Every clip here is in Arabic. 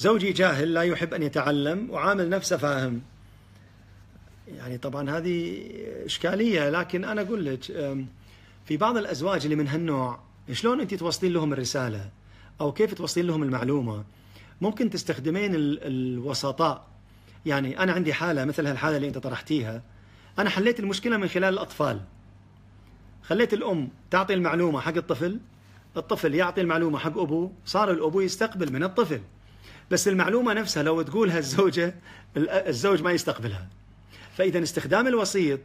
زوجي جاهل لا يحب أن يتعلم وعامل نفسه فاهم يعني طبعا هذه إشكالية لكن أنا أقول لك في بعض الأزواج اللي من هالنوع شلون أنت توصلين لهم الرسالة أو كيف توصلين لهم المعلومة ممكن تستخدمين الوسطاء يعني أنا عندي حالة مثل هالحالة اللي أنت طرحتيها أنا حليت المشكلة من خلال الأطفال خليت الأم تعطي المعلومة حق الطفل الطفل يعطي المعلومة حق أبوه صار الأبو يستقبل من الطفل بس المعلومة نفسها لو تقولها الزوجة الزوج ما يستقبلها فإذا استخدام الوسيط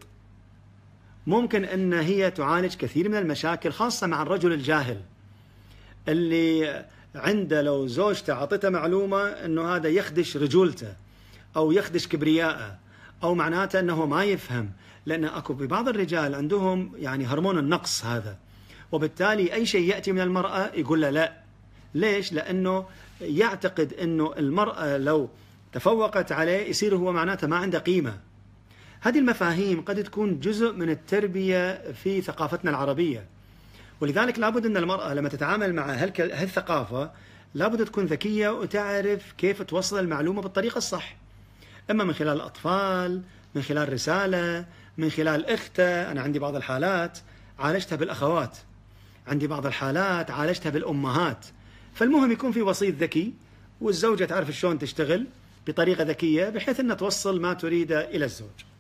ممكن أن هي تعالج كثير من المشاكل خاصة مع الرجل الجاهل اللي عنده لو زوجته أعطته معلومة أنه هذا يخدش رجولته أو يخدش كبرياءه أو معناته أنه ما يفهم لأن أكو ببعض الرجال عندهم يعني هرمون النقص هذا وبالتالي أي شيء يأتي من المرأة يقول له لا ليش؟ لأنه يعتقد أنه المرأة لو تفوقت عليه يصير هو معناته ما عنده قيمة هذه المفاهيم قد تكون جزء من التربية في ثقافتنا العربية ولذلك لابد أن المرأة لما تتعامل مع هالثقافة لابد تكون ذكية وتعرف كيف توصل المعلومة بالطريقة الصح إما من خلال الأطفال من خلال رسالة من خلال أخته أنا عندي بعض الحالات عالجتها بالأخوات عندي بعض الحالات عالجتها بالأمهات فالمهم يكون في وسيط ذكي والزوجة تعرف شلون تشتغل بطريقة ذكية بحيث أنها توصل ما تريده إلى الزوج